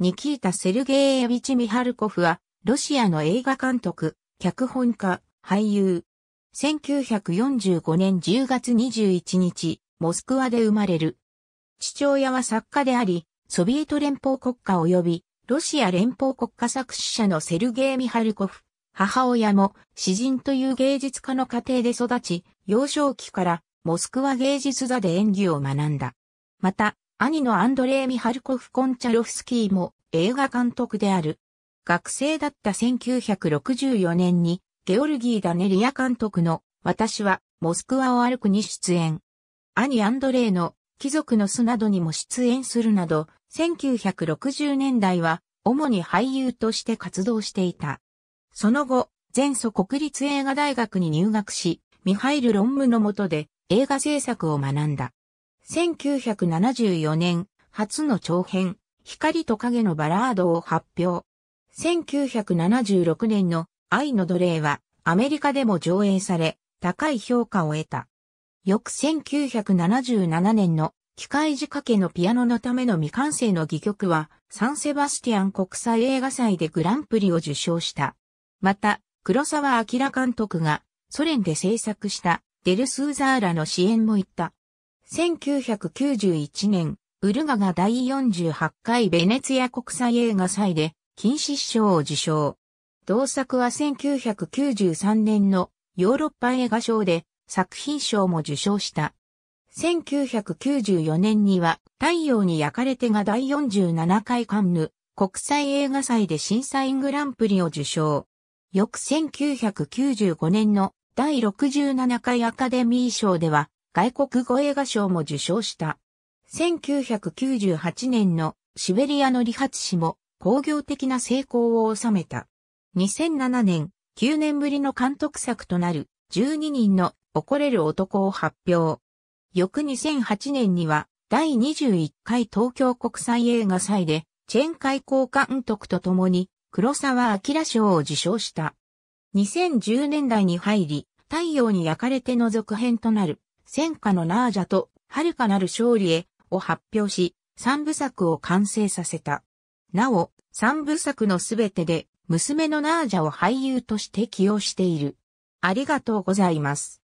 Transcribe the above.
ニキータ・セルゲイエビチ・ミハルコフは、ロシアの映画監督、脚本家、俳優。1945年10月21日、モスクワで生まれる。父親は作家であり、ソビエト連邦国家及び、ロシア連邦国家作詞者のセルゲイ・ミハルコフ。母親も詩人という芸術家の家庭で育ち、幼少期からモスクワ芸術座で演技を学んだ。また、兄のアンドレイ・ミハルコフ・コンチャロフスキーも映画監督である。学生だった1964年に、ゲオルギー・ダネリア監督の、私は、モスクワを歩くに出演。兄アンドレイの、貴族の巣などにも出演するなど、1960年代は、主に俳優として活動していた。その後、前祖国立映画大学に入学し、ミハイル・ロンムの下で映画制作を学んだ。1974年、初の長編、光と影のバラードを発表。1976年の愛の奴隷はアメリカでも上映され、高い評価を得た。翌1977年の機械仕掛けのピアノのための未完成の戯曲は、サンセバスティアン国際映画祭でグランプリを受賞した。また、黒沢明監督がソ連で制作したデルスーザーラの支援も行った。1991年、ウルガが第48回ベネツィア国際映画祭で金獅子賞を受賞。同作は1993年のヨーロッパ映画賞で作品賞も受賞した。1994年には太陽に焼かれてが第47回カンヌ国際映画祭で審査員グランプリを受賞。翌1995年の第67回アカデミー賞では外国語映画賞も受賞した。1998年のシベリアの理髪師も工業的な成功を収めた。2007年、9年ぶりの監督作となる12人の怒れる男を発表。翌2008年には第21回東京国際映画祭でチェーン開港監督と共に黒沢明賞を受賞した。2010年代に入り、太陽に焼かれての続編となる戦火のナージャと、遥かなる勝利へ、を発表し、三部作を完成させた。なお、三部作のすべてで、娘のナージャを俳優として起用している。ありがとうございます。